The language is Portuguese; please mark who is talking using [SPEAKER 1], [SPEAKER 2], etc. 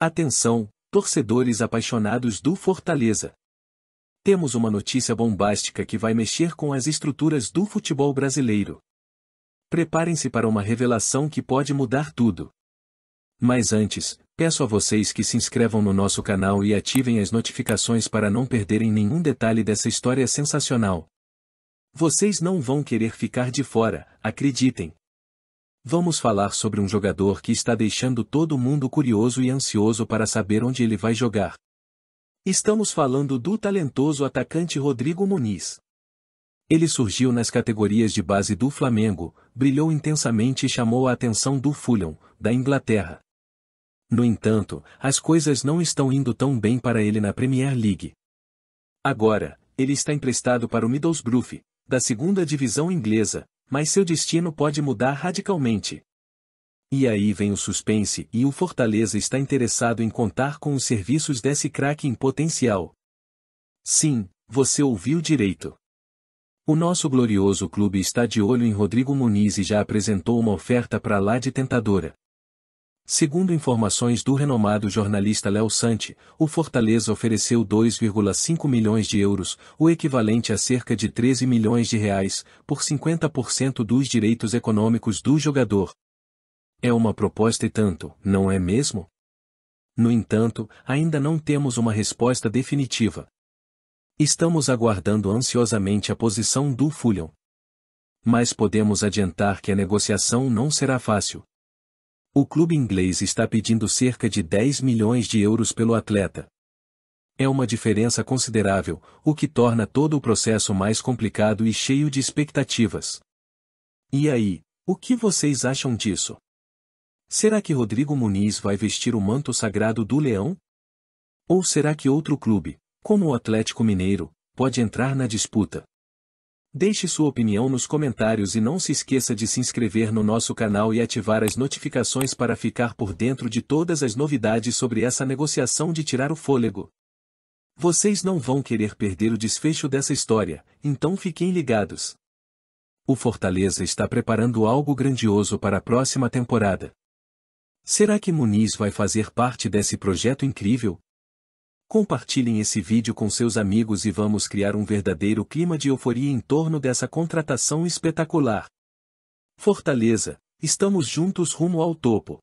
[SPEAKER 1] Atenção, torcedores apaixonados do Fortaleza. Temos uma notícia bombástica que vai mexer com as estruturas do futebol brasileiro. Preparem-se para uma revelação que pode mudar tudo. Mas antes, peço a vocês que se inscrevam no nosso canal e ativem as notificações para não perderem nenhum detalhe dessa história sensacional. Vocês não vão querer ficar de fora, acreditem. Vamos falar sobre um jogador que está deixando todo mundo curioso e ansioso para saber onde ele vai jogar. Estamos falando do talentoso atacante Rodrigo Muniz. Ele surgiu nas categorias de base do Flamengo, brilhou intensamente e chamou a atenção do Fulham, da Inglaterra. No entanto, as coisas não estão indo tão bem para ele na Premier League. Agora, ele está emprestado para o Middlesbrough, da segunda divisão inglesa, mas seu destino pode mudar radicalmente. E aí vem o suspense e o Fortaleza está interessado em contar com os serviços desse craque em potencial. Sim, você ouviu direito. O nosso glorioso clube está de olho em Rodrigo Muniz e já apresentou uma oferta para lá de tentadora. Segundo informações do renomado jornalista Léo Sante, o Fortaleza ofereceu 2,5 milhões de euros, o equivalente a cerca de 13 milhões de reais, por 50% dos direitos econômicos do jogador. É uma proposta e tanto, não é mesmo? No entanto, ainda não temos uma resposta definitiva. Estamos aguardando ansiosamente a posição do Fulham. Mas podemos adiantar que a negociação não será fácil. O clube inglês está pedindo cerca de 10 milhões de euros pelo atleta. É uma diferença considerável, o que torna todo o processo mais complicado e cheio de expectativas. E aí, o que vocês acham disso? Será que Rodrigo Muniz vai vestir o manto sagrado do leão? Ou será que outro clube, como o Atlético Mineiro, pode entrar na disputa? Deixe sua opinião nos comentários e não se esqueça de se inscrever no nosso canal e ativar as notificações para ficar por dentro de todas as novidades sobre essa negociação de tirar o fôlego. Vocês não vão querer perder o desfecho dessa história, então fiquem ligados. O Fortaleza está preparando algo grandioso para a próxima temporada. Será que Muniz vai fazer parte desse projeto incrível? Compartilhem esse vídeo com seus amigos e vamos criar um verdadeiro clima de euforia em torno dessa contratação espetacular. Fortaleza, estamos juntos rumo ao topo.